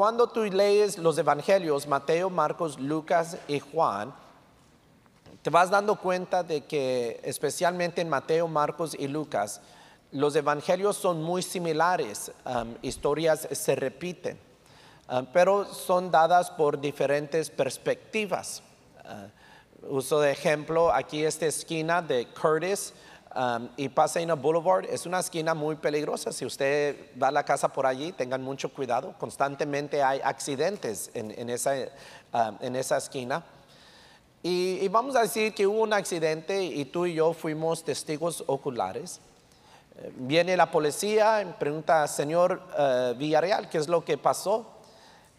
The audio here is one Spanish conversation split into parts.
Cuando tú lees los evangelios, Mateo, Marcos, Lucas y Juan, te vas dando cuenta de que especialmente en Mateo, Marcos y Lucas, los evangelios son muy similares, um, historias se repiten, um, pero son dadas por diferentes perspectivas. Uh, uso de ejemplo, aquí esta esquina de Curtis, Um, y Pasadena Boulevard es una esquina muy peligrosa. Si usted va a la casa por allí, tengan mucho cuidado. Constantemente hay accidentes en, esa, um, en esa, esquina. Y, vamos a decir que hubo un accidente y tú y yo fuimos testigos oculares. Eh, viene la policía y pregunta, señor eh, Villarreal, ¿qué es lo que pasó?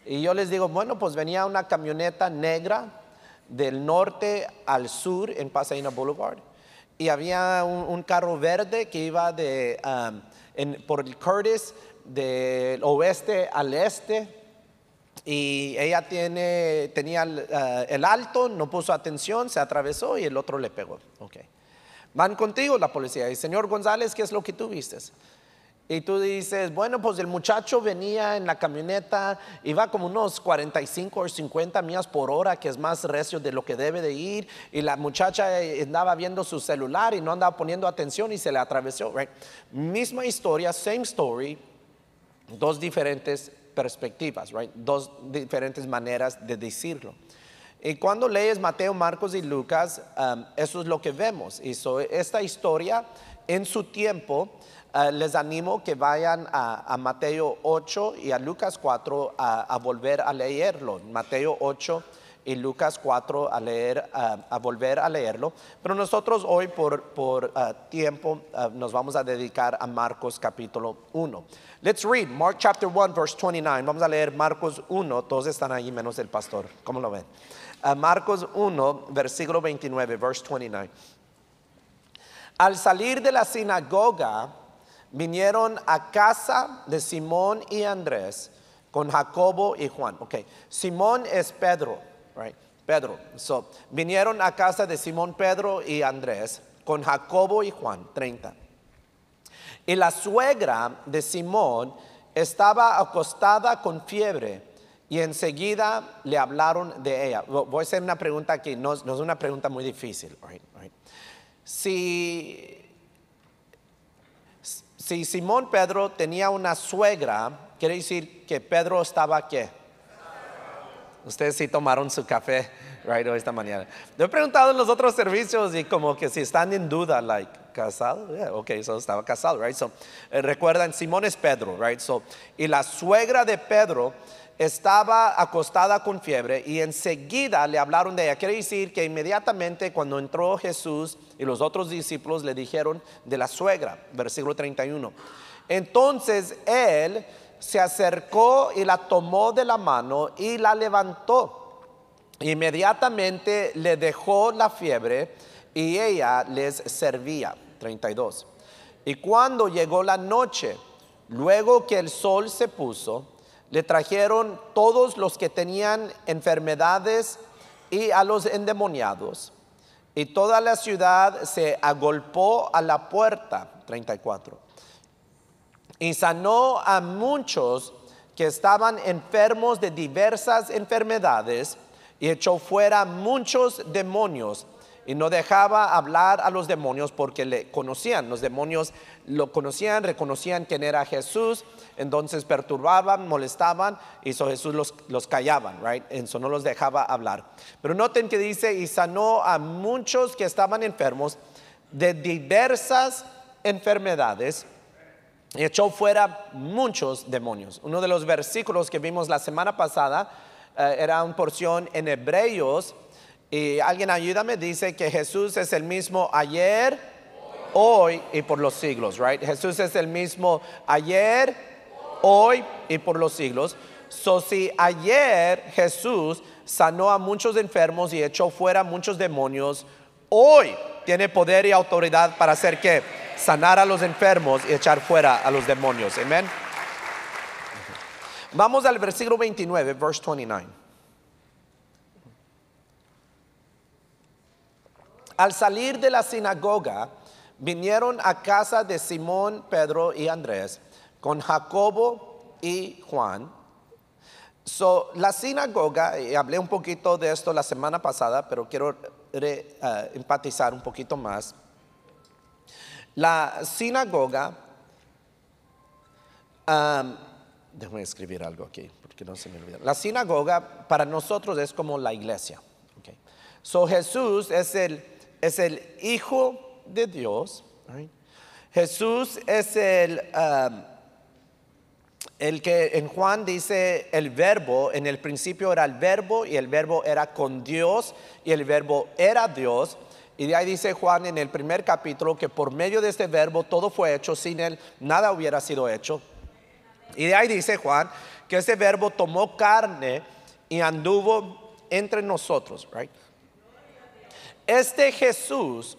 Y yo les digo, bueno, pues venía una camioneta negra del norte al sur en Pasadena Boulevard y había un, carro verde que iba de, um, por el Curtis del oeste al este. Y ella tiene, tenía uh, el alto, no puso atención, se atravesó y el otro le pegó. Okay. Van contigo la policía y señor González, ¿qué es lo que tú viste? Y tú dices, bueno, pues el muchacho venía en la camioneta, iba como unos 45 o 50 millas por hora, que es más recio de lo que debe de ir. Y la muchacha eh, andaba viendo su celular y no andaba poniendo atención y se le atravesó. Right? Misma historia, same story, dos diferentes perspectivas, right? dos diferentes maneras de decirlo. Y cuando lees Mateo, Marcos y Lucas, um, eso es lo que vemos. Y esta historia en su tiempo Ah, les animo que vayan a, Mateo 8 y a Lucas 4 a, volver a leerlo. Mateo 8 y Lucas 4 a leer, a volver a leerlo. Pero nosotros hoy por, ah, tiempo ah, nos vamos a dedicar a Marcos capítulo 1. Let's read Mark chapter 1 verse 29. Vamos a leer Marcos 1. Todos están ahí menos el pastor. ¿Cómo lo ven? Marcos 1 versículo 29 verse 29. Al salir de la sinagoga, vinieron a casa de Simón y Andrés con Jacobo y Juan. Ok, Simón es Pedro, right? Pedro. So, vinieron a casa de Simón, Pedro y Andrés con Jacobo y Juan, 30. Y la suegra de Simón estaba acostada con fiebre y enseguida le hablaron de ella. Voy a hacer una pregunta aquí, no, es una pregunta muy difícil. right. Si si Simón Pedro tenía una suegra, quiere decir que Pedro estaba qué? Ustedes sí tomaron su café, right, hoy esta mañana. Yo he preguntado en los otros servicios y como que si están en duda, like, ¿casado? Yeah, ok, eso estaba casado, right? So, eh, recuerdan, Simón es Pedro, right? So, y la suegra de Pedro estaba acostada con fiebre y enseguida le hablaron de ella. Quiere decir que inmediatamente cuando entró Jesús y los otros discípulos le dijeron de la suegra, versículo 31. Entonces él se acercó y la tomó de la mano y la levantó. Inmediatamente le dejó la fiebre y ella les servía. 32. Y cuando llegó la noche, luego que el sol se puso, le trajeron todos los que tenían enfermedades y a los endemoniados. Y toda la ciudad se agolpó a la puerta, 34. Y sanó a muchos que estaban enfermos de diversas enfermedades y echó fuera muchos demonios y no dejaba hablar a los demonios porque le conocían. Los demonios lo conocían, reconocían quién era Jesús, entonces perturbaban, molestaban y so Jesús los, los callaban, right? Eso no los dejaba hablar. Pero noten que dice, y sanó a muchos que estaban enfermos de diversas enfermedades echó fuera muchos demonios. Uno de los versículos que vimos la semana pasada eh, era una porción en Hebreos y alguien ayúdame, dice que Jesús es el mismo ayer, hoy y por los siglos, right? Jesús es el mismo ayer, hoy y por los siglos. So si ayer Jesús sanó a muchos enfermos y echó fuera muchos demonios, hoy tiene poder y autoridad para hacer qué? sanar a los enfermos y echar fuera a los demonios. Amén. Vamos al versículo 29, verse 29. Al salir de la sinagoga, vinieron a casa de Simón, Pedro y Andrés, con Jacobo y Juan. So, la sinagoga, y hablé un poquito de esto la semana pasada, pero quiero eh, empatizar un poquito más. La sinagoga, déjame escribir algo aquí, porque no se me olvida. La sinagoga para nosotros es como la iglesia. So, Jesús es el es el Hijo de Dios. Jesús es el, um, el que en Juan dice el verbo, en el principio era el verbo y el verbo era con Dios y el verbo era Dios. Y de ahí dice Juan en el primer capítulo que por medio de este verbo todo fue hecho, sin él nada hubiera sido hecho. Y de ahí dice Juan que ese verbo tomó carne y anduvo entre nosotros, este Jesús,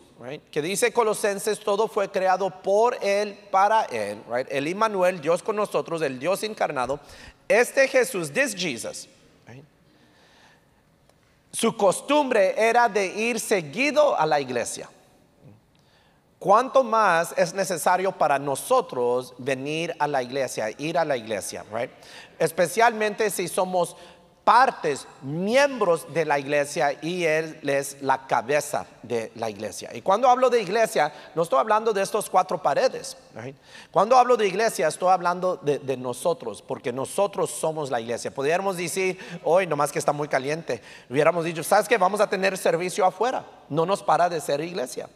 que dice Colosenses, todo fue creado por Él, para Él, el Immanuel, Dios con nosotros, el Dios encarnado. Este Jesús, this Jesus, su costumbre era de ir seguido a la iglesia. Cuanto más es necesario para nosotros venir a la iglesia, ir a la iglesia, Especialmente si somos partes, miembros de la iglesia y Él es la cabeza de la iglesia. Y cuando hablo de iglesia, no estoy hablando de estos cuatro paredes. Cuando hablo de iglesia, estoy hablando de, de, nosotros, porque nosotros somos la iglesia. Podríamos decir, hoy, nomás que está muy caliente, hubiéramos dicho, ¿sabes qué? Vamos a tener servicio afuera. No nos para de ser iglesia.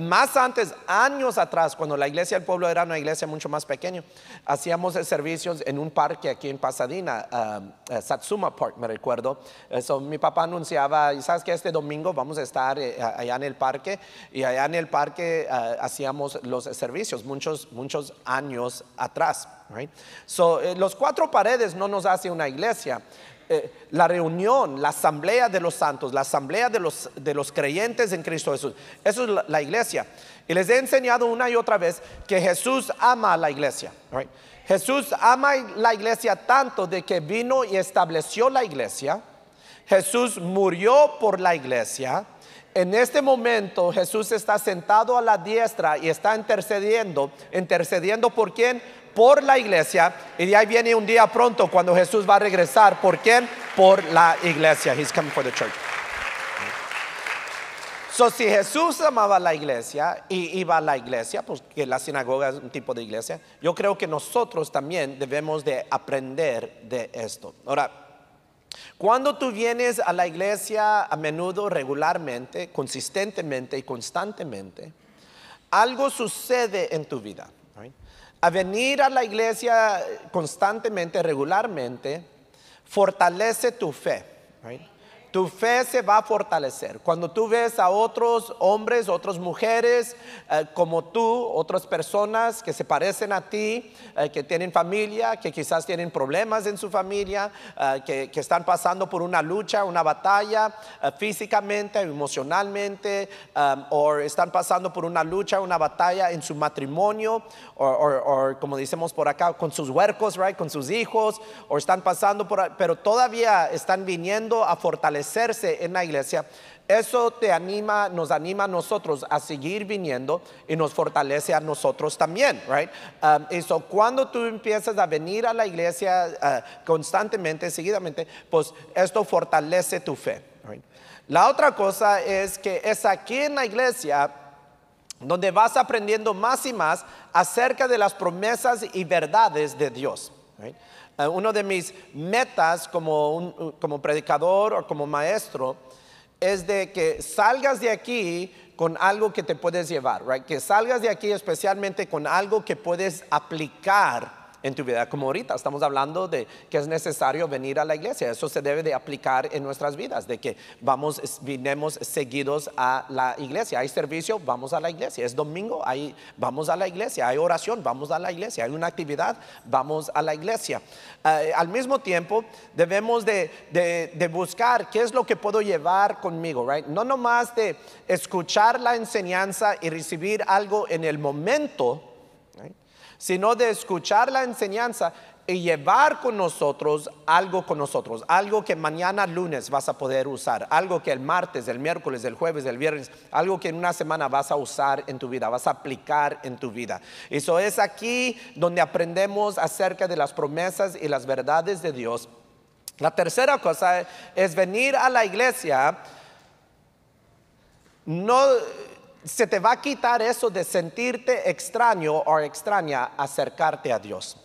Más antes, años atrás, cuando la iglesia del pueblo era una iglesia mucho más pequeña, hacíamos servicios en un parque aquí en Pasadena, ah, ah, Satsuma Park, me recuerdo. Eso mi papá anunciaba, sabes que este domingo vamos a estar eh, allá en el parque, y allá en el parque ah, hacíamos los servicios muchos, muchos años atrás. So, eh, los cuatro paredes no nos hace una iglesia, eh, la reunión, la asamblea de los santos, la asamblea de los, de los creyentes en Cristo Jesús. Eso es la, iglesia. Y les he enseñado una y otra vez que Jesús ama a la iglesia. Jesús ama la iglesia tanto de que vino y estableció la iglesia. Jesús murió por la iglesia. En este momento Jesús está sentado a la diestra y está intercediendo. ¿Intercediendo por quién? por la iglesia. Y de ahí viene un día pronto cuando Jesús va a regresar. ¿Por quién? Por la iglesia. He's coming for the church. So, si Jesús amaba la iglesia y iba a la iglesia, porque pues, la sinagoga es un tipo de iglesia, yo creo que nosotros también debemos de aprender de esto. Ahora, cuando tú vienes a la iglesia a menudo, regularmente, consistentemente y constantemente, algo sucede en tu vida a venir a la iglesia constantemente, regularmente, fortalece tu fe tu fe se va a fortalecer. Cuando tú ves a otros hombres, otras mujeres eh, como tú, otras personas que se parecen a ti, eh, que tienen familia, que quizás tienen problemas en su familia, eh, que, están pasando por una lucha, una batalla físicamente, emocionalmente, o están pasando por una lucha, una batalla en su matrimonio, o como decimos por acá, con sus huercos, right, con sus hijos, o están pasando por, pero todavía están viniendo a fortalecer hacerse en la iglesia, eso te anima, nos anima a nosotros a seguir viniendo y nos fortalece a nosotros también, right? Um, eso, cuando tú empiezas a venir a la iglesia uh, constantemente, seguidamente, pues esto fortalece tu fe. Right? La otra cosa es que es aquí en la iglesia donde vas aprendiendo más y más acerca de las promesas y verdades de Dios. Right? Eh, uno de mis metas como, predicador o como maestro es de que salgas de aquí con algo que te puedes llevar, que salgas de aquí especialmente con algo que puedes aplicar en tu vida, como ahorita estamos hablando de que es necesario venir a la iglesia, eso se debe de aplicar en nuestras vidas, de que vamos, vinemos seguidos a la iglesia, hay servicio, vamos a la iglesia, es domingo, ahí vamos a la iglesia, hay oración, vamos a la iglesia, hay una actividad, vamos a la iglesia. Eh, al mismo tiempo, debemos de, buscar qué es lo que puedo llevar conmigo, right? No nomás de escuchar la enseñanza y recibir algo en el momento, sino de escuchar la enseñanza y llevar con nosotros algo con nosotros, algo que mañana lunes vas a poder usar, algo que el martes, el miércoles, el jueves, el viernes, algo que en una semana vas a usar en tu vida, vas a aplicar en tu vida. Eso es aquí donde aprendemos acerca de las promesas y las verdades de Dios. La tercera cosa es venir a la iglesia no se te va a quitar eso de sentirte extraño o extraña acercarte a Dios.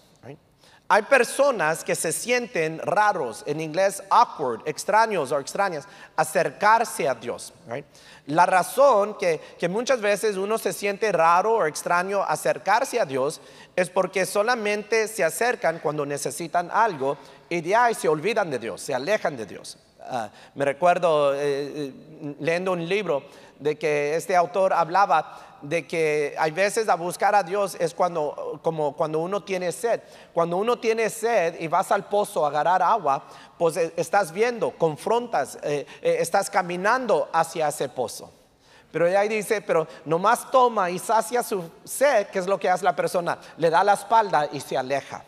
Hay personas que se sienten raros, en inglés awkward, extraños o extrañas, acercarse a Dios. La razón que, que, muchas veces uno se siente raro o extraño acercarse a Dios es porque solamente se acercan cuando necesitan algo y de ahí se olvidan de Dios, se alejan de Dios. Ah, me recuerdo eh, eh, leyendo un libro de que este autor hablaba de que hay veces a buscar a Dios es cuando, como cuando uno tiene sed. Cuando uno tiene sed y vas al pozo a agarrar agua, pues eh, estás viendo, confrontas, estás caminando hacia ese pozo. Pero ahí dice, pero nomás toma y sacia su sed, que es lo que hace la persona, le da la espalda y se aleja.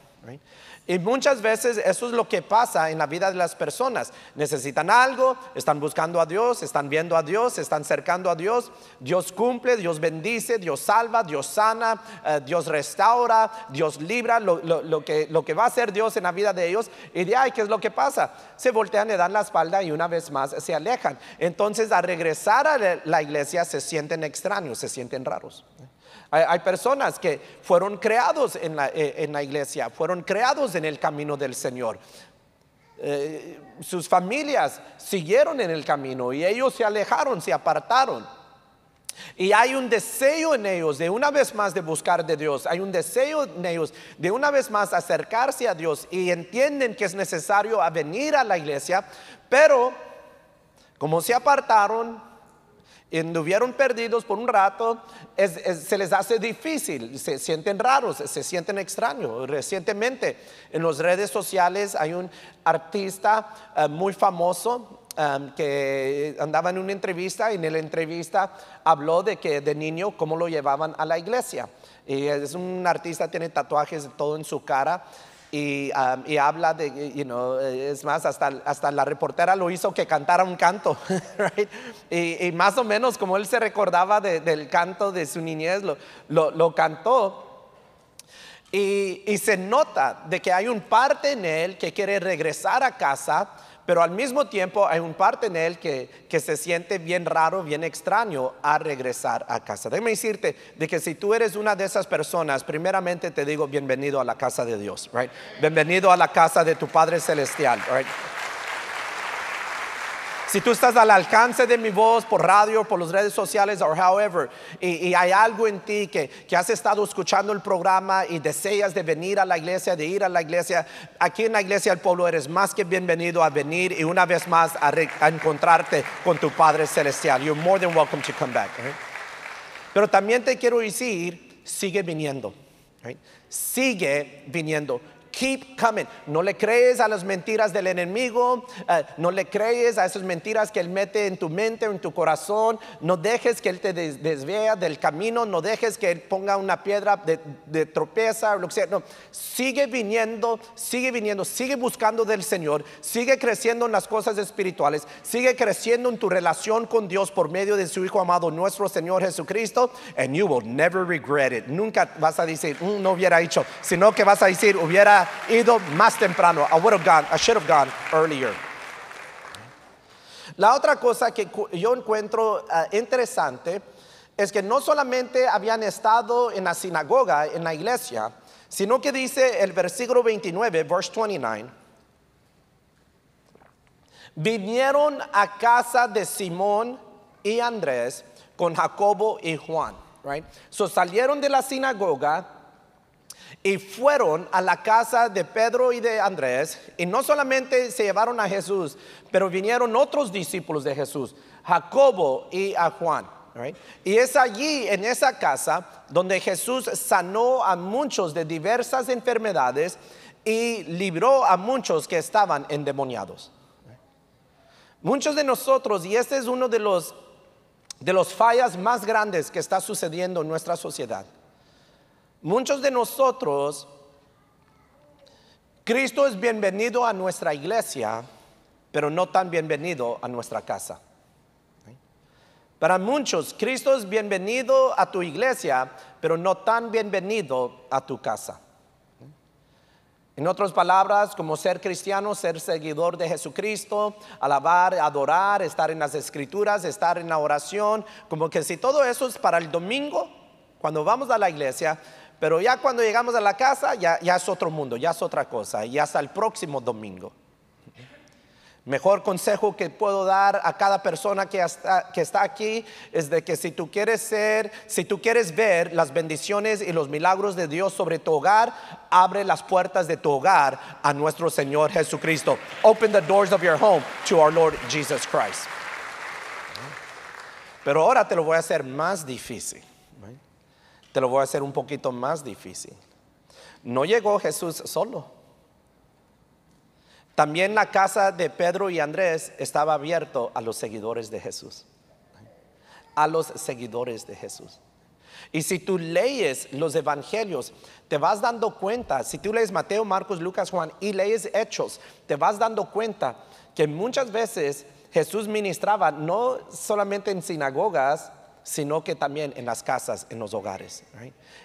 Y muchas veces eso es lo que pasa en la vida de las personas. Necesitan algo, están buscando a Dios, están viendo a Dios, están cercando a Dios. Dios cumple, Dios bendice, Dios salva, Dios sana, eh, Dios restaura, Dios libra lo, que, lo que va a hacer Dios en la vida de ellos. Y de ahí, ¿qué es lo que pasa? Se voltean, le dan la espalda y una vez más se alejan. Entonces, al regresar a la iglesia, se sienten extraños, se sienten raros. Hay, personas que fueron creados eh, en la, iglesia, fueron creados en el camino del Señor. Eh, sus familias siguieron en el camino y ellos se alejaron, se apartaron. Y hay un deseo en ellos de una vez más de buscar de Dios. Hay un deseo en ellos de una vez más acercarse a Dios y entienden que es necesario venir a la iglesia, pero como se apartaron, anduvieron perdidos por un rato, se les hace difícil, se sienten raros, se sienten extraños. Recientemente en las redes sociales hay un artista eh, muy famoso. Eh, que andaba en una entrevista y en la entrevista habló de que de niño cómo lo llevaban a la iglesia. Y es un artista, tiene tatuajes todo en su cara Um, y, habla de, you know, eh, es más, hasta, hasta la reportera lo hizo que cantara un canto, y, más o menos como él se recordaba del canto de su niñez, lo, lo, lo cantó. Y, y se nota de que hay un parte en él que quiere regresar a casa, pero al mismo tiempo hay un parte en él que, que se siente bien raro, bien extraño a regresar a casa. Déjame decirte de que si tú eres una de esas personas, primeramente te digo bienvenido a la casa de Dios, Bienvenido a la casa de tu Padre Celestial, si tú estás al alcance de mi voz por radio, por las redes sociales, or however, y, y hay algo en ti que, has estado escuchando el programa y deseas de venir a la iglesia, de ir a la iglesia, aquí en la iglesia del pueblo eres más que bienvenido a venir y una vez más a, encontrarte con tu Padre Celestial. You're more than welcome to come back. Pero también te quiero decir, sigue viniendo. Sigue viniendo keep coming. No le crees a las mentiras del enemigo, eh, no le crees a esas mentiras que él mete en tu mente, en tu corazón. No dejes que él te desvea del camino, no dejes que él ponga una piedra de, de tropeza, lo que sea. No, sigue viniendo, sigue viniendo, sigue buscando del Señor, sigue creciendo en las cosas espirituales, sigue creciendo en tu relación con Dios por medio de su Hijo amado, nuestro Señor Jesucristo, and you will never regret it. Nunca vas a decir, mm, no hubiera hecho, sino que vas a decir, hubiera ido más temprano. I would have gone, I should have gone earlier. La otra cosa que yo encuentro ah, interesante es que no solamente habían estado en la sinagoga, en la iglesia, sino que dice el versículo 29, verse 29, vinieron a casa de Simón y Andrés con Jacobo y Juan. Right? So salieron de la sinagoga y fueron a la casa de Pedro y de Andrés, y no solamente se llevaron a Jesús, pero vinieron otros discípulos de Jesús, Jacobo y a Juan. Y es allí, en esa casa, donde Jesús sanó a muchos de diversas enfermedades y libró a muchos que estaban endemoniados. Muchos de nosotros, y este es uno de los, de los fallas más grandes que está sucediendo en nuestra sociedad, Muchos de nosotros, Cristo es bienvenido a nuestra iglesia, pero no tan bienvenido a nuestra casa. Para muchos, Cristo es bienvenido a tu iglesia, pero no tan bienvenido a tu casa. En otras palabras, como ser cristiano, ser seguidor de Jesucristo, alabar, adorar, estar en las escrituras, estar en la oración, como que si todo eso es para el domingo, cuando vamos a la iglesia, pero ya cuando llegamos a la casa, ya, es otro mundo, ya es otra cosa, y hasta el próximo domingo. Mejor consejo que puedo dar a cada persona que, está aquí es de que si tú quieres ser, si tú quieres ver las bendiciones y los milagros de Dios sobre tu hogar, abre las puertas de tu hogar a nuestro Señor Jesucristo. Open the doors of your home to our Lord Jesus Christ. Pero ahora te lo voy a hacer más difícil. Te lo voy a hacer un poquito más difícil. No llegó Jesús solo. También la casa de Pedro y Andrés estaba abierto a los seguidores de Jesús. A los seguidores de Jesús. Y si tú lees los evangelios, te vas dando cuenta, si tú lees Mateo, Marcos, Lucas, Juan y lees Hechos, te vas dando cuenta que muchas veces Jesús ministraba no solamente en sinagogas, sino que también en las casas, en los hogares.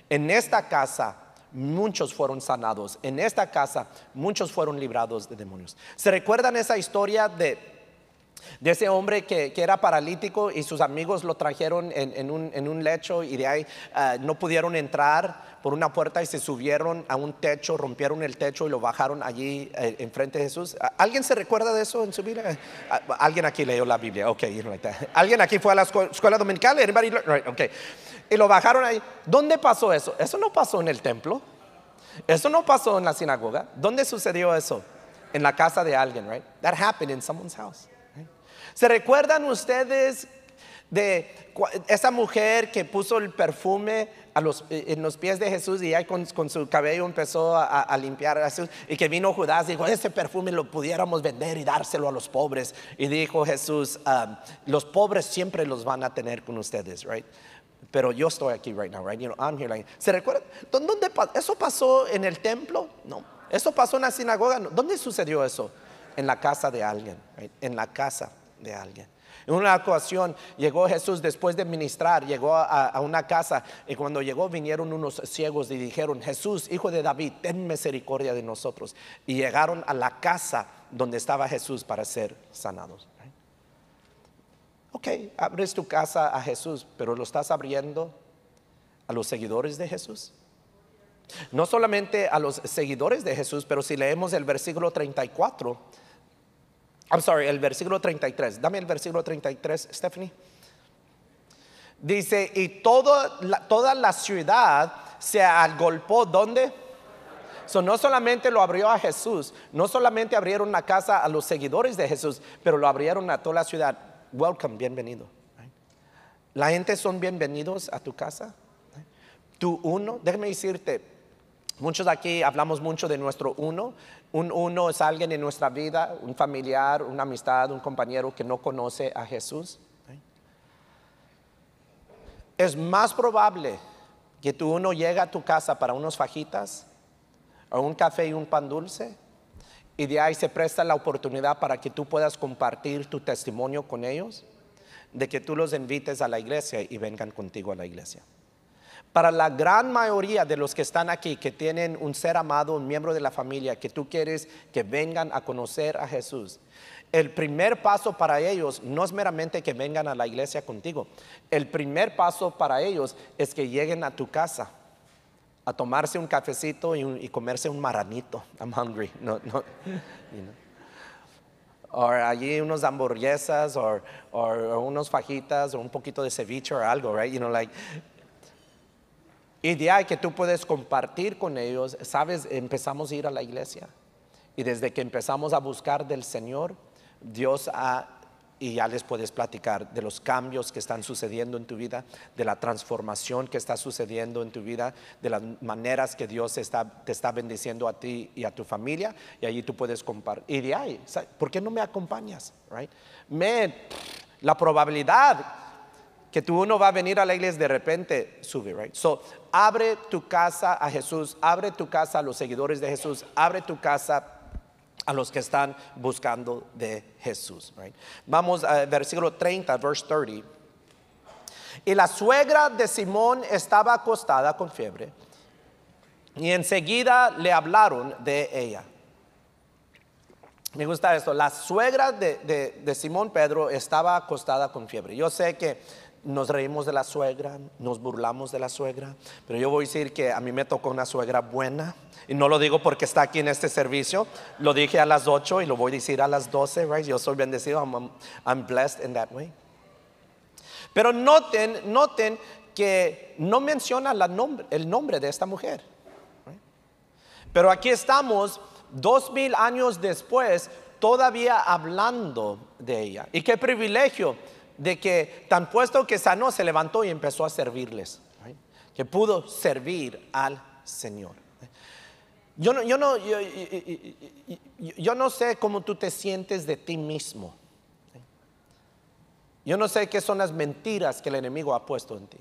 En esta casa muchos fueron sanados, en esta casa muchos fueron librados de demonios. ¿Se recuerdan esa historia de de ese hombre que, era paralítico y sus amigos lo trajeron en, un, lecho y de ahí ah, no pudieron entrar por una puerta y se subieron a un techo, rompieron el techo y lo bajaron allí eh, enfrente de Jesús. Ah, ¿Alguien se recuerda de eso en su vida? Ah, alguien aquí leyó la Biblia, ok. Alguien aquí fue a la escuela dominical, Y lo bajaron ahí. ¿Dónde pasó eso? Eso no pasó en el templo. Eso no pasó en la sinagoga. ¿Dónde sucedió eso? En la casa de alguien, right? That happened in someone's house. ¿Se recuerdan ustedes de esa mujer que puso el perfume eh, en los pies de Jesús y ahí con, su cabello empezó a, limpiar a Jesús y que vino Judas y dijo ese perfume lo pudiéramos vender y dárselo a los pobres y dijo Jesús ah, los pobres siempre los van a tener con ustedes right pero yo estoy aquí right now right you know I'm here like, se recuerdan dónde eso pasó en el templo no eso pasó en la sinagoga no. dónde sucedió eso en la casa de alguien right? en la casa de alguien. En una ocasión llegó Jesús después de ministrar, llegó a, a, una casa y cuando llegó vinieron unos ciegos y dijeron, Jesús, hijo de David, ten misericordia de nosotros. Y llegaron a la casa donde estaba Jesús para ser sanados. Ok, abres tu casa a Jesús, pero lo estás abriendo a los seguidores de Jesús. No solamente a los seguidores de Jesús, pero si leemos el versículo 34 I'm sorry, el versículo 33. Dame el versículo 33, Stephanie. Dice, y toda toda la ciudad se agolpó, ¿dónde? So, no solamente lo abrió a Jesús, no solamente abrieron la casa a los seguidores de Jesús, pero lo abrieron a toda la ciudad. Welcome, bienvenido. La gente son bienvenidos a tu casa. Tú uno, déjame decirte, Muchos de aquí hablamos mucho de nuestro uno. Un uno es alguien en nuestra vida, un familiar, una amistad, un compañero que no conoce a Jesús. Es más probable que tu uno llegue a tu casa para unos fajitas o un café y un pan dulce y de ahí se presta la oportunidad para que tú puedas compartir tu testimonio con ellos, de que tú los invites a la iglesia y vengan contigo a la iglesia para la gran mayoría de los que están aquí, que tienen un ser amado, un miembro de la familia, que tú quieres que vengan a conocer a Jesús. El primer paso para ellos no es meramente que vengan a la iglesia contigo. El primer paso para ellos es que lleguen a tu casa a tomarse un cafecito y, comerse un maranito. I'm hungry. o allí unos hamburguesas o unos fajitas o un poquito de ceviche o algo, right? You know, like y de ahí que tú puedes compartir con ellos, sabes, empezamos a ir a la iglesia. Y desde que empezamos a buscar del Señor, Dios ha, y ya les puedes platicar de los cambios que están sucediendo en tu vida, de la transformación que está sucediendo en tu vida, de las maneras que Dios está, te está bendiciendo a ti y a tu familia, y allí tú puedes compartir. Y de ahí, ¿por qué no me acompañas? Right? Me, la probabilidad que tú uno va a venir a la iglesia de repente sube, right? So, abre tu casa a Jesús, abre tu casa a los seguidores de Jesús, abre tu casa a los que están buscando de Jesús, right? Vamos al versículo 30, verse 30. Y la suegra de Simón estaba acostada con fiebre, y enseguida le hablaron de ella. Me gusta esto. La suegra de, de Simón Pedro estaba acostada con fiebre. Yo sé que nos reímos de la suegra, nos burlamos de la suegra, pero yo voy a decir que a mí me tocó una suegra buena, y no lo digo porque está aquí en este servicio, lo dije a las 8 y lo voy a decir a las 12, Yo soy bendecido, I'm, blessed in that way. Pero noten, noten que no menciona el nombre de esta mujer. Pero aquí estamos, dos mil años después, todavía hablando de ella. Y qué privilegio de que tan puesto que sanó, se levantó y empezó a servirles, que pudo servir al Señor. Yo no, yo no sé cómo tú te sientes de ti mismo. Yo no sé qué son las mentiras que el enemigo ha puesto en ti.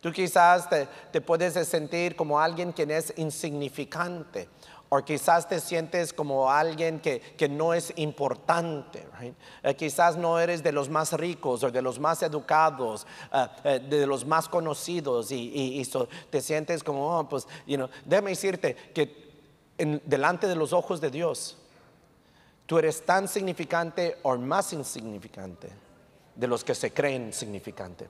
Tú quizás te, te puedes sentir como alguien quien es insignificante o quizás te sientes como alguien que, no es importante, eh, quizás no eres de los más ricos o de los más educados, eh, eh, de los más conocidos y, y, te sientes como, oh, pues, you know, déjame decirte que en, delante de los ojos de Dios, tú eres tan significante o más insignificante de los que se creen significante.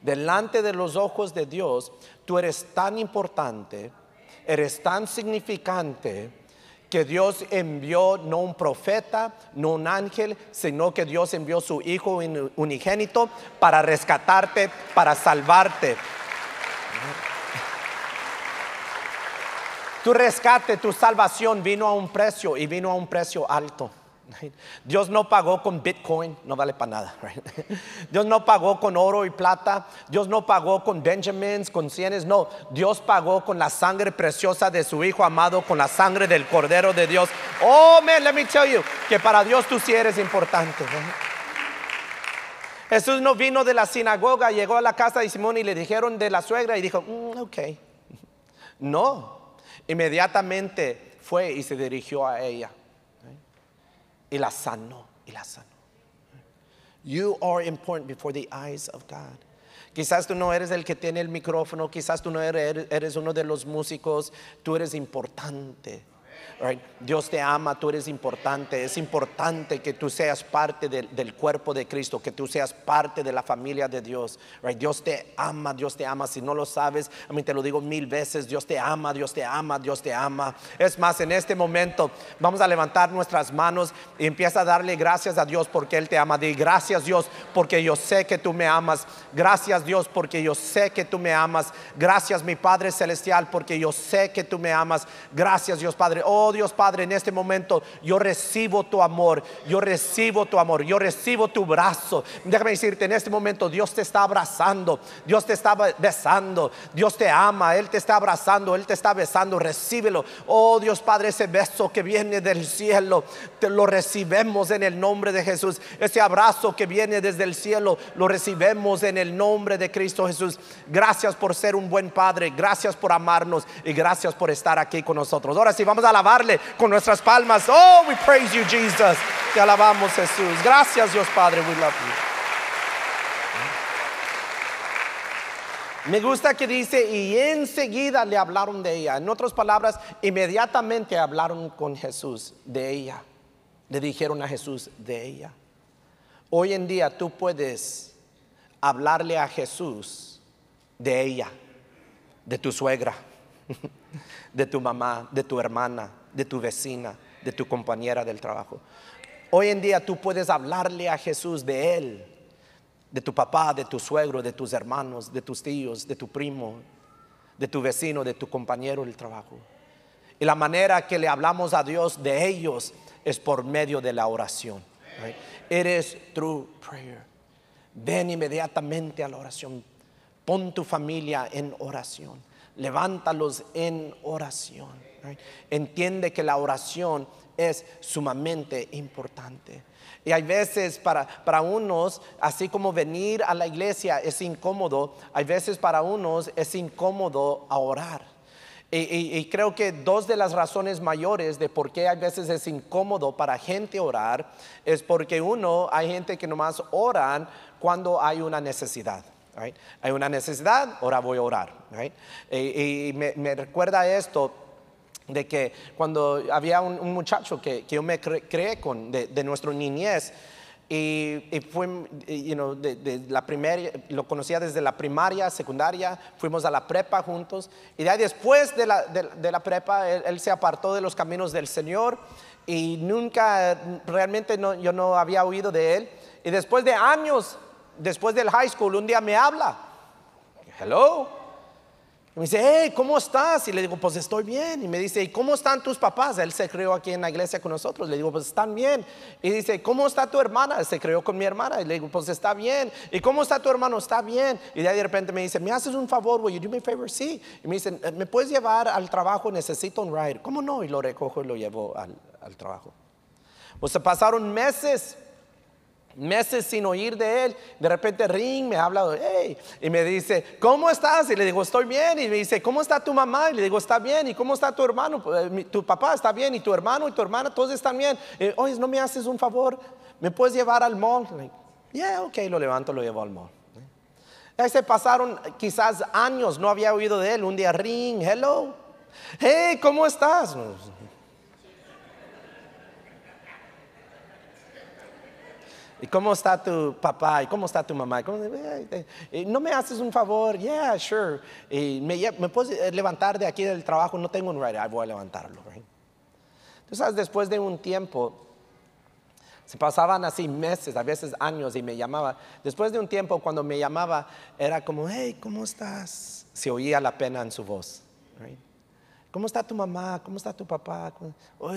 Delante de los ojos de Dios, tú eres tan importante eres tan significante que Dios envió no un profeta, no un ángel, sino que Dios envió su Hijo unigénito para rescatarte, para salvarte. Tu rescate, tu salvación vino a un precio y vino a un precio alto. Dios no pagó con Bitcoin, no vale para nada. Dios no pagó con oro y plata. Dios no pagó con Benjamins, con sienes. No, Dios pagó con la sangre preciosa de su Hijo amado, con la sangre del Cordero de Dios. Oh, man, let me tell you que para Dios tú sí eres importante. Jesús no vino de la sinagoga, llegó a la casa de Simón y le dijeron de la suegra y dijo, mm, ok. No, inmediatamente fue y se dirigió a ella y la sanó, y la sanó. You are important before the eyes of God. Quizás tú no eres el que tiene el micrófono, quizás tú no eres, eres uno de los músicos, tú eres importante Dios te ama, tú eres importante, es importante que tú seas parte del cuerpo de Cristo, que tú seas parte de la familia de Dios. Dios te ama, Dios te ama, si no lo sabes, a mí te lo digo mil veces, Dios te ama, Dios te ama, Dios te ama. Es más, en este momento vamos a levantar nuestras manos y empieza a darle gracias a Dios porque Él te ama. de gracias Dios porque yo sé que tú me amas, gracias Dios porque yo sé que tú me amas, gracias mi Padre Celestial porque yo sé que tú me amas, gracias Dios Padre. Oh Dios Padre, en este momento yo recibo tu amor, yo recibo tu amor, yo recibo tu brazo. Déjame decirte, en este momento Dios te está abrazando, Dios te está besando, Dios te ama, Él te está abrazando, Él te está besando, recíbelo. Oh Dios Padre, ese beso que viene del cielo, te lo recibemos en el nombre de Jesús. Ese abrazo que viene desde el cielo, lo recibemos en el nombre de Cristo Jesús. Gracias por ser un buen Padre, gracias por amarnos y gracias por estar aquí con nosotros. Ahora sí, vamos a alabar con nuestras palmas. Oh, we praise you, Jesus. Te alabamos, Jesús. Gracias, Dios Padre. We love you. Me gusta que dice, y enseguida le hablaron de ella. En otras palabras, inmediatamente hablaron con Jesús de ella. Le dijeron a Jesús de ella. Hoy en día tú puedes hablarle a Jesús de ella, de tu suegra, de tu mamá, de tu hermana, de tu vecina, de tu compañera del trabajo. Hoy en día tú puedes hablarle a Jesús de Él, de tu papá, de tu suegro, de tus hermanos, de tus tíos, de tu primo, de tu vecino, de tu compañero del trabajo. Y la manera que le hablamos a Dios de ellos es por medio de la oración. eres true prayer. Ven inmediatamente a la oración. Pon tu familia en oración. Levántalos en oración entiende que la oración es sumamente importante. Y hay veces para, para unos, así como venir a la iglesia es incómodo, hay veces para unos es incómodo a orar. Y, creo que dos de las razones mayores de por qué a veces es incómodo para gente orar es porque uno, hay gente que nomás oran cuando hay una necesidad. Hay una necesidad, ahora voy a orar. Y, me recuerda esto, de que cuando había un, muchacho que, que, yo me creé con de, de nuestra niñez y, fue, de, de la primera lo conocía desde la primaria, secundaria, fuimos a la prepa juntos y de ahí después de la, de, la prepa él, él, se apartó de los caminos del Señor y nunca realmente no, yo no había oído de él y después de años, después del high school, un día me habla, hello, me dice, hey, ¿cómo estás? Y le digo, pues estoy bien. Y me dice, ¿y cómo están tus papás? Él se creó aquí en la iglesia con nosotros. Le digo, pues están bien. Y dice, ¿cómo está tu hermana? Se creó con mi hermana. Y le digo, pues está bien. ¿Y cómo está tu hermano? Está bien. Y de repente me dice, ¿me haces un favor? Will do me a favor? Sí. Y me dice ¿me puedes llevar al trabajo? Necesito un ride. ¿Cómo no? Y lo recojo y lo llevo al, al trabajo. Pues se pasaron meses meses sin oír de él. De repente Ring me habla, hey, y me dice, ¿cómo estás? Y le digo, estoy bien. Y me dice, ¿cómo está tu mamá? Y le digo, está bien. ¿Y cómo está tu hermano? Pues, eh, tu papá está bien. Y tu hermano y tu hermana, todos están bien. Eh, oye, ¿no me haces un favor? ¿Me puedes llevar al mall? y yeah, ok, lo levanto, lo llevo al mall. Ahí se pasaron quizás años, no había oído de él. Un día Ring, hello. Hey, ¿cómo estás? ¿Y cómo está tu papá? ¿Y cómo está tu mamá? Eh, ¿No me haces un favor? Yeah, sure. me, puedes eh, levantar de aquí del trabajo? No tengo un Ahí voy a levantarlo. Entonces, después de un tiempo, se pasaban así meses, a veces años, y me llamaba. Después de un tiempo, cuando me llamaba, era como, hey, ¿cómo estás? Se oía la pena en su voz. ¿Cómo está tu mamá? ¿Cómo está tu papá? Oh,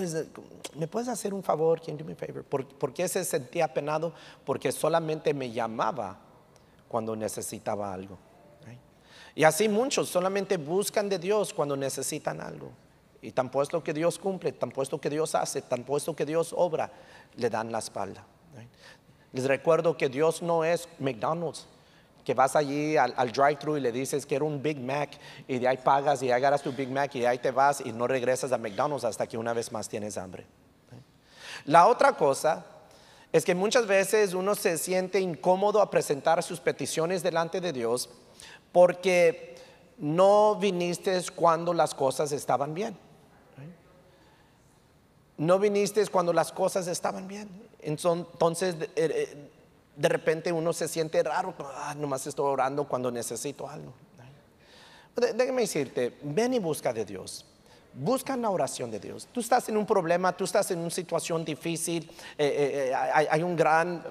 ¿Me puedes hacer un favor? ¿Quién me favor? ¿Por, qué se sentía penado, Porque solamente me llamaba cuando necesitaba algo. Y así muchos solamente buscan de Dios cuando necesitan algo. Y tan puesto que Dios cumple, tan puesto que Dios hace, tan puesto que Dios obra, le dan la espalda. Les recuerdo que Dios no es McDonald's que vas allí al, drive-thru y le dices que era un Big Mac y de ahí pagas y agarras tu Big Mac y de ahí te vas y no regresas a McDonald's hasta que una vez más tienes hambre. La otra cosa es que muchas veces uno se siente incómodo a presentar sus peticiones delante de Dios porque no viniste cuando las cosas estaban bien. No viniste cuando las cosas estaban bien. Entonces eh, eh, de repente uno se siente raro, ah, nomás estoy orando cuando necesito algo. Déjame decirte, ven y busca de Dios. Busca la oración de Dios. Tú estás en un problema, tú estás en una situación difícil, eh, eh, eh, hay, un gran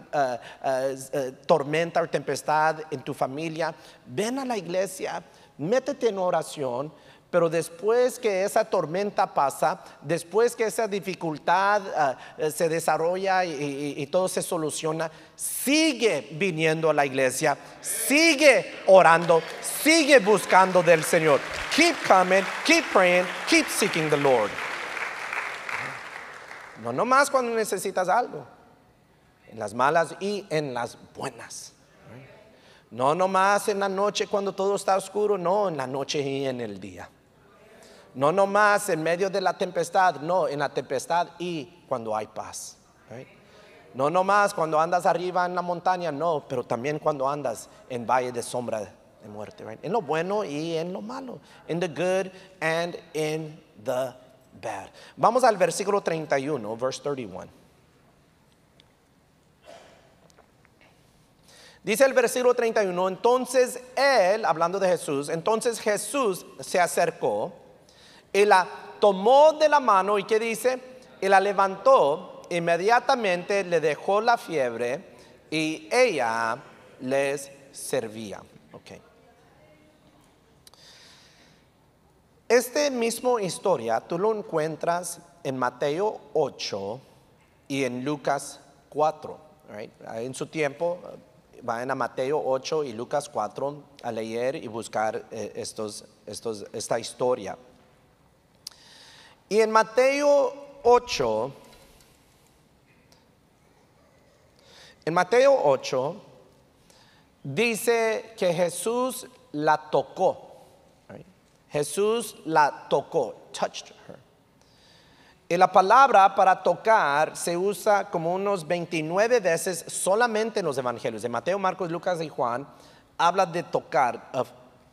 tormenta o tempestad en tu familia. Ven a la iglesia, métete en oración pero después que esa tormenta pasa, después que esa dificultad ah, eh, se desarrolla y, todo se soluciona, sigue viniendo a la iglesia, sigue orando, sigue buscando del Señor. Keep coming, keep praying, keep seeking the Lord. No más cuando necesitas algo, en las malas y en las buenas. No no más en la noche cuando todo está oscuro, no, en la noche y en el día. No nomás en medio de la tempestad, no, en la tempestad y cuando hay paz. No nomás cuando andas arriba en la montaña, no, pero también cuando andas en valle de sombra de muerte. En lo bueno y en lo malo. In the good and in the bad. Vamos al versículo 31, verse 31. Dice el versículo 31, entonces él, hablando de Jesús, entonces Jesús se acercó y la tomó de la mano y que dice, y la levantó, inmediatamente le dejó la fiebre y ella les servía. Okay. Este mismo historia tú lo encuentras en Mateo 8 y en Lucas 4. Ah, en su tiempo, eh, van a Mateo 8 y Lucas 4 a leer y buscar eh, estos, estos, esta historia. Y en Mateo 8, en Mateo 8, dice que Jesús la tocó. Jesús la tocó, touched her. Y la palabra para tocar se usa como unos 29 veces solamente en los evangelios. De Mateo, Marcos, Lucas y Juan habla de tocar, of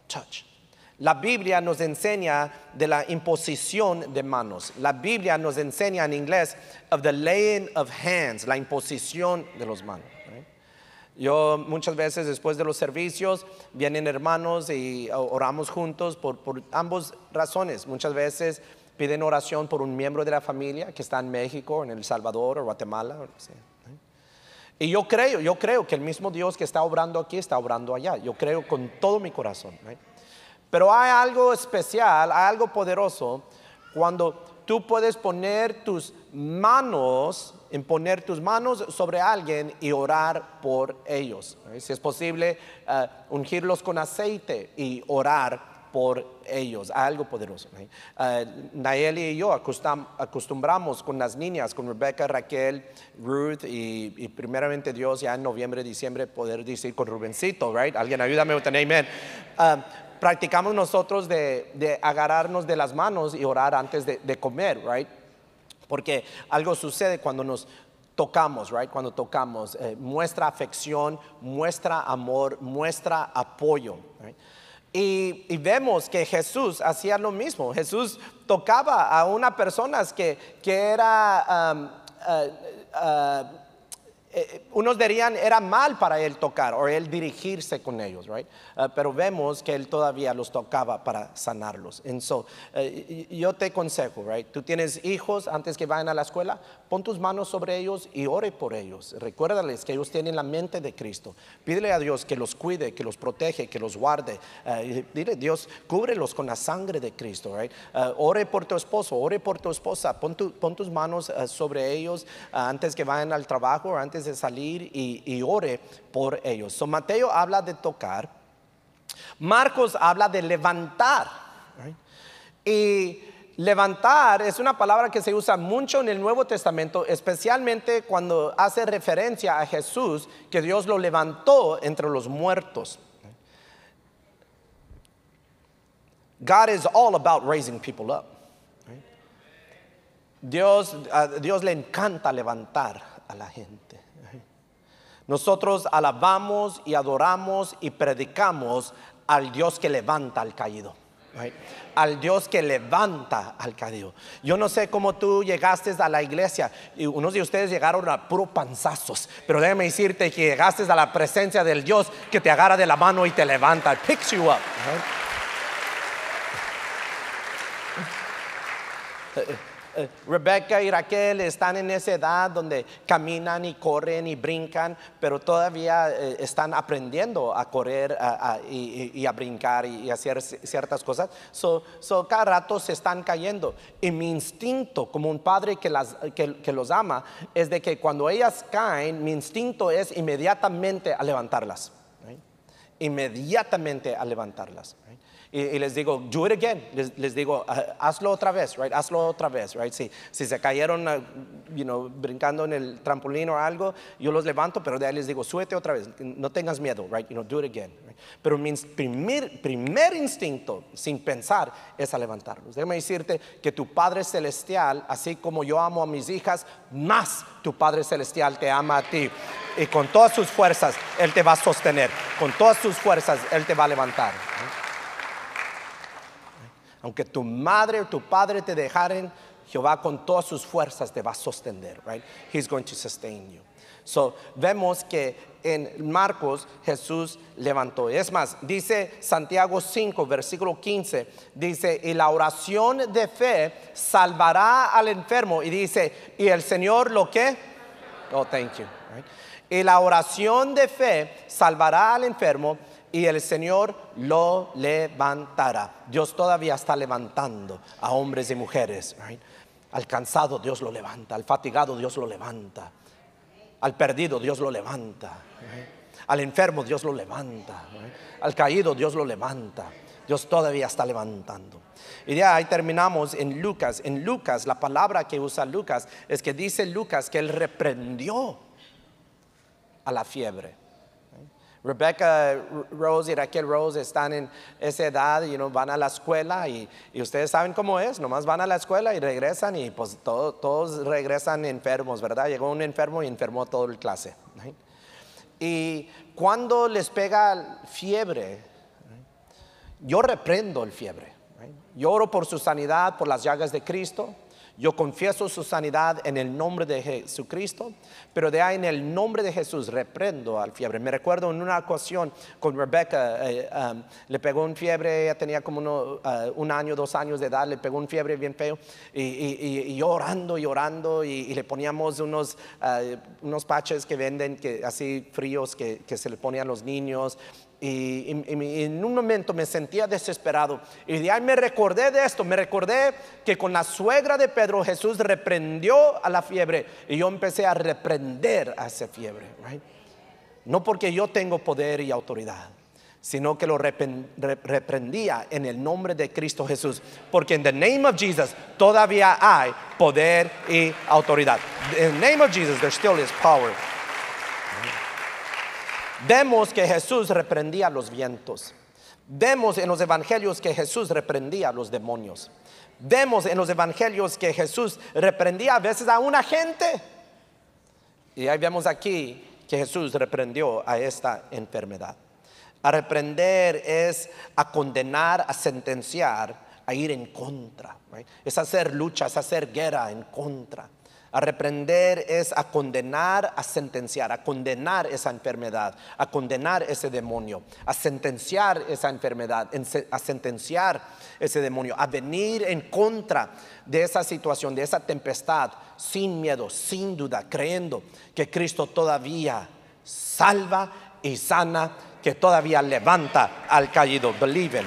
touch. La Biblia nos enseña de la imposición de manos. La Biblia nos enseña en inglés of the laying of hands, la imposición de los manos. Yo muchas veces después de los servicios vienen hermanos y oramos juntos por, por ambas razones. Muchas veces piden oración por un miembro de la familia que está en México, en El Salvador o Guatemala. Y yo creo, yo creo que el mismo Dios que está obrando aquí está obrando allá. Yo creo con todo mi corazón. Pero hay algo especial, hay algo poderoso cuando tú puedes poner tus manos, imponer tus manos sobre alguien y orar por ellos. Si es posible, eh, ungirlos con aceite y orar por ellos, algo poderoso. Uh, y yo acostumbramos con las niñas, con Rebeca, Raquel, Ruth y, primeramente Dios ya en noviembre, diciembre poder decir con Rubencito, right? Alguien ayúdame, un amén. Eh, practicamos nosotros de, agarrarnos de las manos y orar antes de, comer, right? Porque algo sucede cuando nos tocamos, right? Cuando tocamos, eh, muestra afección, muestra amor, muestra apoyo. Right? Y, vemos que Jesús hacía lo mismo. Jesús tocaba a una persona que, que era um, eh, eh, eh, eh, unos dirían era mal para él tocar o él dirigirse con ellos, right? Eh, pero vemos que él todavía los tocaba para sanarlos. En yo te aconsejo, right? Tú tienes hijos antes que vayan a la escuela, pon tus manos sobre ellos y ore por ellos. Recuérdales que ellos tienen la mente de Cristo. Pídele a Dios que los cuide, que los protege, que los guarde. Eh, dile, Dios, cúbrelos con la sangre de Cristo. Eh, ore por tu esposo, ore por tu esposa. Pon, tus manos eh, sobre ellos antes que vayan al trabajo, antes de salir y, ore por ellos. So, Mateo habla de tocar. Marcos habla de levantar. Y Levantar es una palabra que se usa mucho en el Nuevo Testamento, especialmente cuando hace referencia a Jesús, que Dios lo levantó entre los muertos. God is all about raising people up. Dios, Dios le encanta levantar a la gente. Nosotros alabamos y adoramos y predicamos al Dios que levanta al caído. Al Dios que levanta al caído. Yo no sé cómo tú llegaste a la iglesia y unos de ustedes llegaron a puro panzazos, pero déjame decirte que llegaste a la presencia del Dios que te agarra de la mano y te levanta, picks you up. Rebecca eh, Rebeca y Raquel están en esa edad donde caminan y corren y brincan, pero todavía eh, están aprendiendo a correr y, a brincar y, a hacer ciertas cosas. So, cada rato se están cayendo. Y mi instinto como un padre que, las, que, los ama es de que cuando ellas caen, mi instinto es inmediatamente a levantarlas. Inmediatamente a levantarlas y, les digo, do it again. Les, digo, ah, hazlo otra vez, right? Hazlo otra vez, right? Si, se cayeron, ah, you know, brincando en el trampolín o algo, yo los levanto, pero de ahí les digo, súbete otra vez, no tengas miedo, right? You know, do it again. Pero mi primer, primer instinto, sin pensar, es a levantarlos. Déjame decirte que tu Padre Celestial, así como yo amo a mis hijas, más tu Padre Celestial te ama a ti. Y con todas sus fuerzas, Él te va a sostener. Con todas sus fuerzas, Él te va a levantar. Aunque tu madre o tu padre te dejaren, Jehová con todas sus fuerzas te va a sostener, right? He's going to sustain you. So, vemos que en Marcos Jesús levantó. Es más, dice Santiago 5, versículo 15, dice, y la oración de fe salvará al enfermo. Y dice, y el Señor lo que? Oh, thank you. Right? Y la oración de fe salvará al enfermo y el Señor lo levantará. Dios todavía está levantando a hombres y mujeres. Al cansado Dios lo levanta, al fatigado Dios lo levanta, al perdido Dios lo levanta, al enfermo Dios lo levanta, al caído Dios lo levanta. Dios todavía está levantando. Y ya ahí terminamos en Lucas. En Lucas, la palabra que usa Lucas es que dice Lucas que él reprendió a la fiebre. Rebecca Rose y Raquel Rose están en esa edad y van a la escuela y, ustedes saben cómo es, nomás van a la escuela y regresan y pues todos regresan enfermos, ¿verdad? Llegó un enfermo y enfermó todo el clase. Y cuando les pega fiebre, yo reprendo el fiebre. Lloro por su sanidad, por las llagas de Cristo. Yo confieso su sanidad en el nombre de Jesucristo, pero de ahí en el nombre de Jesús reprendo al fiebre. Me recuerdo en una ocasión con Rebecca eh, um, le pegó un fiebre, ella tenía como uh, un año, dos años de edad, le pegó un fiebre bien feo y, y, y orando y y, le poníamos unos, uh, unos paches que venden que, así fríos que, que se le ponían a los niños y, en un momento me sentía desesperado. Y de ahí me recordé de esto, me recordé que con la suegra de Pedro Jesús reprendió a la fiebre. Y yo empecé a reprender a esa fiebre. Right? No porque yo tengo poder y autoridad, sino que lo reprendía en el nombre de Cristo Jesús. Porque en el name of Jesus todavía hay poder y autoridad. En el name of Jesus there still is power Vemos que Jesús reprendía los vientos. Vemos en los evangelios que Jesús reprendía a los demonios. Vemos en los evangelios que Jesús reprendía a veces a una gente. Y ahí vemos aquí que Jesús reprendió a esta enfermedad. A reprender es a condenar, a sentenciar, a ir en contra. Es hacer lucha, es hacer guerra en contra. A reprender es a condenar, a sentenciar, a condenar esa enfermedad, a condenar ese demonio, a sentenciar esa enfermedad, a sentenciar ese demonio, a venir en contra de esa situación, de esa tempestad, sin miedo, sin duda, creyendo que Cristo todavía salva y sana, que todavía levanta al caído. Believe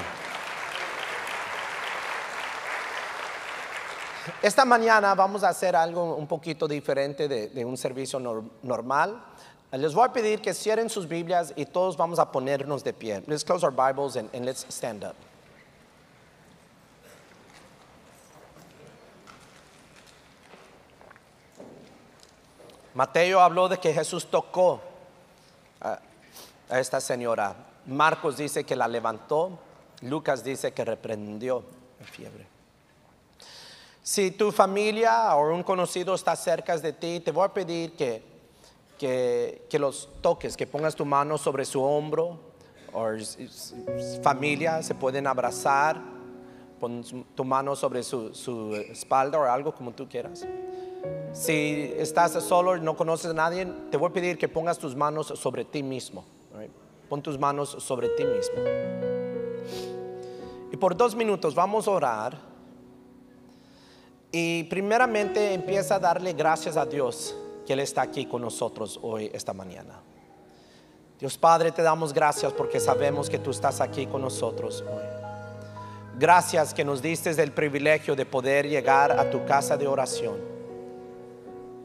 Esta mañana vamos a hacer algo un poquito diferente de, un servicio normal. Les voy a pedir que cierren sus Biblias y todos vamos a ponernos de pie. Let's close our Bibles and, let's stand up. Mateo habló de que Jesús tocó a, a esta señora. Marcos dice que la levantó. Lucas dice que reprendió la fiebre. Si tu familia o un conocido está cerca de ti, te voy a pedir que, los toques, que pongas tu mano sobre su hombro, o familia, se pueden abrazar, pon tu mano sobre su, espalda o algo como tú quieras. Si estás solo, y no conoces a nadie, te voy a pedir que pongas tus manos sobre ti mismo. Pon tus manos sobre ti mismo. Y por dos minutos vamos a orar y primeramente empieza a darle gracias a Dios que Él está aquí con nosotros hoy, esta mañana. Dios Padre, te damos gracias porque sabemos que tú estás aquí con nosotros hoy. Gracias que nos diste el privilegio de poder llegar a tu casa de oración.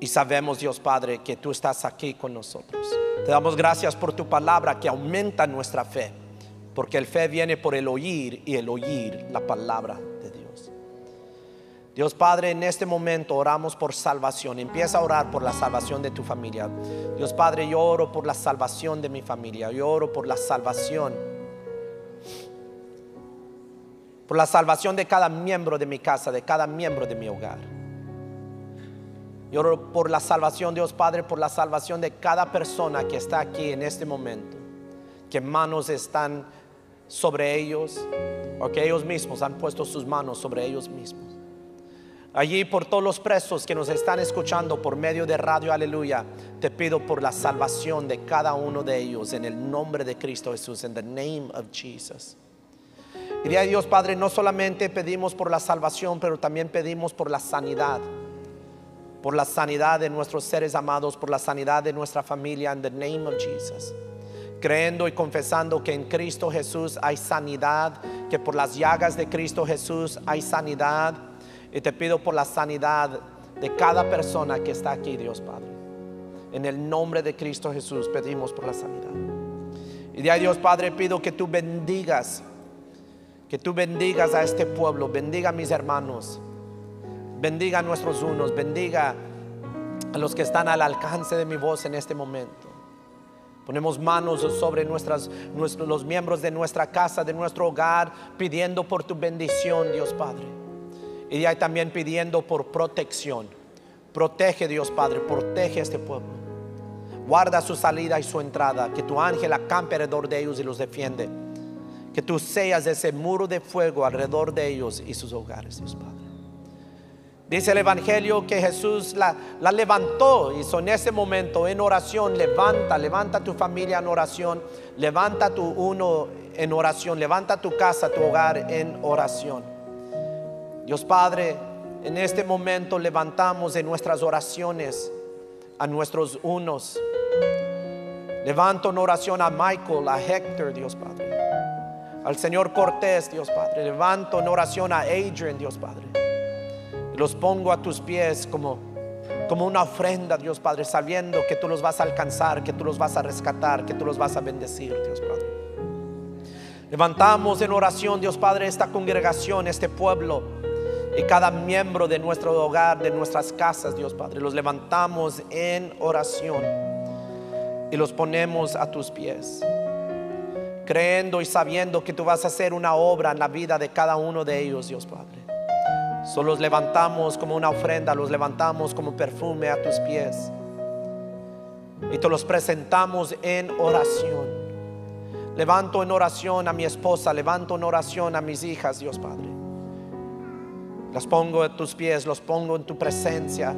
Y sabemos, Dios Padre, que tú estás aquí con nosotros. Te damos gracias por tu palabra que aumenta nuestra fe, porque el fe viene por el oír y el oír la palabra Dios Padre, en este momento oramos por salvación. Empieza a orar por la salvación de tu familia. Dios Padre, yo oro por la salvación de mi familia. Yo oro por la salvación. Por la salvación de cada miembro de mi casa, de cada miembro de mi hogar. Yo oro por la salvación, Dios Padre, por la salvación de cada persona que está aquí en este momento. Que manos están sobre ellos o que ellos mismos han puesto sus manos sobre ellos mismos. Allí por todos los presos que nos están escuchando por medio de Radio Aleluya, te pido por la salvación de cada uno de ellos en el nombre de Cristo Jesús, en the name of Jesus. Y Dios Padre, no solamente pedimos por la salvación, pero también pedimos por la sanidad, por la sanidad de nuestros seres amados, por la sanidad de nuestra familia, en the name of Jesus creyendo y confesando que en Cristo Jesús hay sanidad, que por las llagas de Cristo Jesús hay sanidad y te pido por la sanidad de cada persona que está aquí, Dios Padre. En el nombre de Cristo Jesús pedimos por la sanidad. Y de Dios Padre, pido que tú bendigas, que tú bendigas a este pueblo, bendiga a mis hermanos, bendiga a nuestros unos, bendiga a los que están al alcance de mi voz en este momento. Ponemos manos sobre nuestros, los miembros de nuestra casa, de nuestro hogar, pidiendo por tu bendición, Dios Padre. Y hay también pidiendo por protección. Protege Dios Padre, protege a este pueblo. Guarda su salida y su entrada. Que tu ángel acampe alrededor de ellos y los defiende. Que tú seas ese muro de fuego alrededor de ellos y sus hogares, Dios Padre. Dice el Evangelio que Jesús la, la levantó y en ese momento en oración, levanta, levanta tu familia en oración, levanta tu uno en oración, levanta tu casa, tu hogar en oración. Dios Padre, en este momento levantamos en nuestras oraciones a nuestros unos. Levanto en oración a Michael, a Hector, Dios Padre. Al Señor Cortés, Dios Padre. Levanto en oración a Adrian, Dios Padre. Los pongo a tus pies como, como una ofrenda, Dios Padre, sabiendo que tú los vas a alcanzar, que tú los vas a rescatar, que tú los vas a bendecir, Dios Padre. Levantamos en oración, Dios Padre, esta congregación, este pueblo y cada miembro de nuestro hogar, de nuestras casas, Dios Padre. Los levantamos en oración y los ponemos a tus pies, creyendo y sabiendo que tú vas a hacer una obra en la vida de cada uno de ellos, Dios Padre. Solo los levantamos como una ofrenda, los levantamos como perfume a tus pies y te los presentamos en oración. Levanto en oración a mi esposa, levanto en oración a mis hijas, Dios Padre. Las pongo a tus pies, los pongo en tu presencia,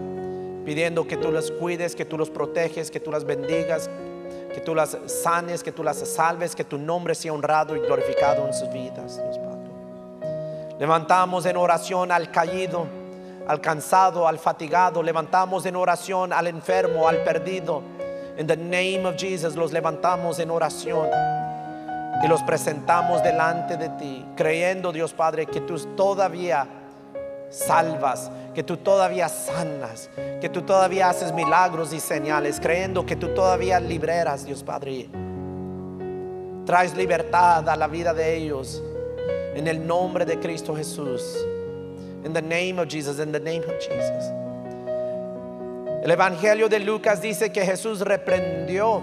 pidiendo que tú los cuides, que tú los proteges, que tú las bendigas, que tú las sanes, que tú las salves, que tu nombre sea honrado y glorificado en sus vidas, Dios Padre. Levantamos en oración al caído, al cansado, al fatigado. Levantamos en oración al enfermo, al perdido. En the name of Jesus los levantamos en oración y los presentamos delante de ti, creyendo, Dios Padre, que tú todavía salvas, que tú todavía sanas, que tú todavía haces milagros y señales, creyendo que tú todavía liberas, Dios Padre. Traes libertad a la vida de ellos en el nombre de Cristo Jesús. en el name of Jesus, en the name of Jesus. El Evangelio de Lucas dice que Jesús reprendió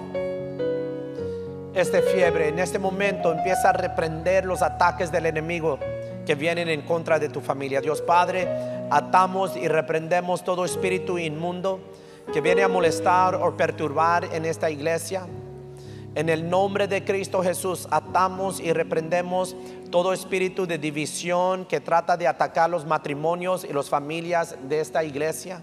este fiebre. En este momento empieza a reprender los ataques del enemigo que vienen en contra de tu familia. Dios Padre, atamos y reprendemos todo espíritu inmundo que viene a molestar o perturbar en esta iglesia. En el nombre de Cristo Jesús atamos y reprendemos todo espíritu de división que trata de atacar los matrimonios y las familias de esta iglesia.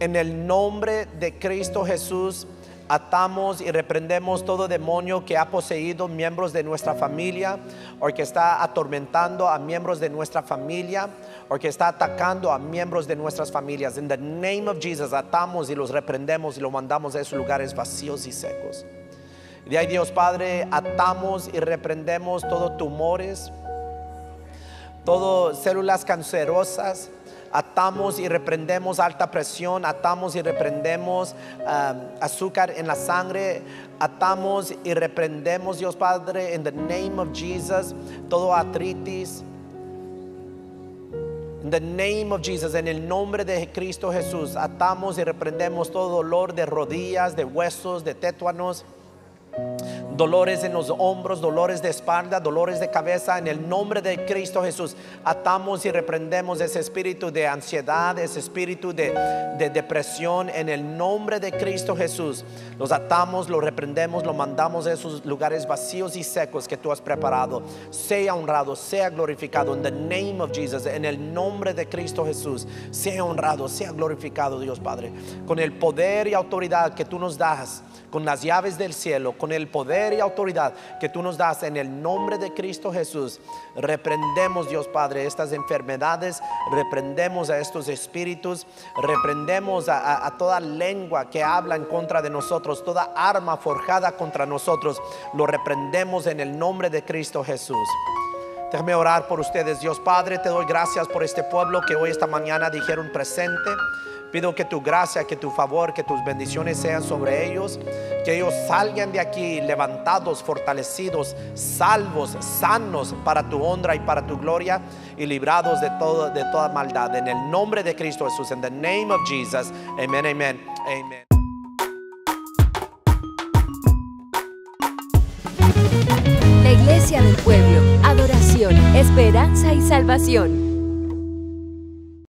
En el nombre de Cristo Jesús atamos y reprendemos todo demonio que ha poseído miembros de nuestra familia o que está atormentando a miembros de nuestra familia o que está atacando a miembros de nuestras familias. En the name of Jesus atamos y los reprendemos y los mandamos a esos lugares vacíos y secos. De ahí Dios Padre, atamos y reprendemos todos tumores, todas células cancerosas, atamos y reprendemos alta presión, atamos y reprendemos um, azúcar en la sangre, atamos y reprendemos, Dios Padre, en the name of Jesus, todo atritis, In the name of Jesus, en el nombre de Cristo Jesús, atamos y reprendemos todo dolor de rodillas, de huesos, de tétanos dolores en los hombros, dolores de espalda, dolores de cabeza. En el nombre de Cristo Jesús, atamos y reprendemos ese espíritu de ansiedad, ese espíritu de, depresión. En el nombre de Cristo Jesús, los atamos, los reprendemos, los mandamos a esos lugares vacíos y secos que tú has preparado. Sea honrado, sea glorificado. En the name of Jesus, en el nombre de Cristo Jesús, sea honrado, sea glorificado, Dios Padre, con el poder y autoridad que tú nos das, con las llaves del cielo, con el poder y autoridad que tú nos das en el nombre de Cristo Jesús. Reprendemos, Dios Padre, estas enfermedades, reprendemos a estos espíritus, reprendemos a, a toda lengua que habla en contra de nosotros, toda arma forjada contra nosotros, lo reprendemos en el nombre de Cristo Jesús. Déjame orar por ustedes, Dios Padre, te doy gracias por este pueblo que hoy esta mañana dijeron presente. Pido que tu gracia, que tu favor, que tus bendiciones sean sobre ellos. Que ellos salgan de aquí levantados, fortalecidos, salvos, sanos para tu honra y para tu gloria y librados de, todo, de toda maldad. En el nombre de Cristo Jesús, en el name of Jesus. Amén, amén, amén. La Iglesia del Pueblo, adoración, esperanza y salvación.